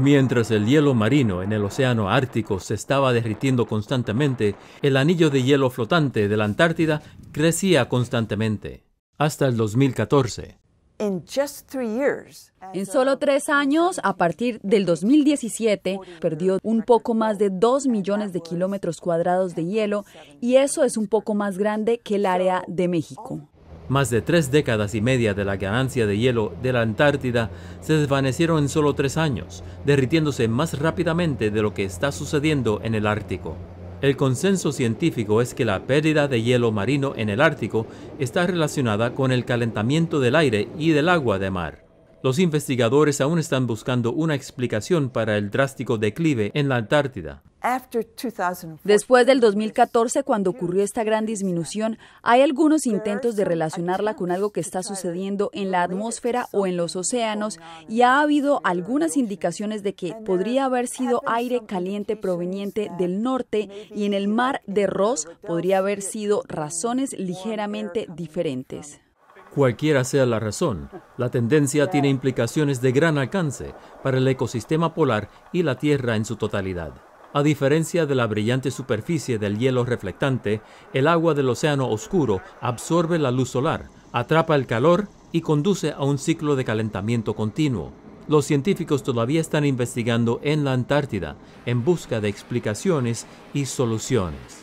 Mientras el hielo marino en el océano Ártico se estaba derritiendo constantemente, el anillo de hielo flotante de la Antártida crecía constantemente, hasta el 2014. En solo tres años, a partir del 2017, perdió un poco más de dos millones de kilómetros cuadrados de hielo y eso es un poco más grande que el área de México. Más de tres décadas y media de la ganancia de hielo de la Antártida se desvanecieron en solo tres años, derritiéndose más rápidamente de lo que está sucediendo en el Ártico. El consenso científico es que la pérdida de hielo marino en el Ártico está relacionada con el calentamiento del aire y del agua de mar. Los investigadores aún están buscando una explicación para el drástico declive en la Antártida. Después del 2014, cuando ocurrió esta gran disminución, hay algunos intentos de relacionarla con algo que está sucediendo en la atmósfera o en los océanos y ha habido algunas indicaciones de que podría haber sido aire caliente proveniente del norte y en el mar de Ross podría haber sido razones ligeramente diferentes. Cualquiera sea la razón, la tendencia tiene implicaciones de gran alcance para el ecosistema polar y la Tierra en su totalidad. A diferencia de la brillante superficie del hielo reflectante, el agua del océano oscuro absorbe la luz solar, atrapa el calor y conduce a un ciclo de calentamiento continuo. Los científicos todavía están investigando en la Antártida en busca de explicaciones y soluciones.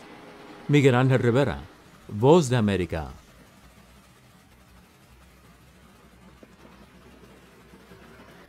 Miguel Ángel Rivera, Voz de América.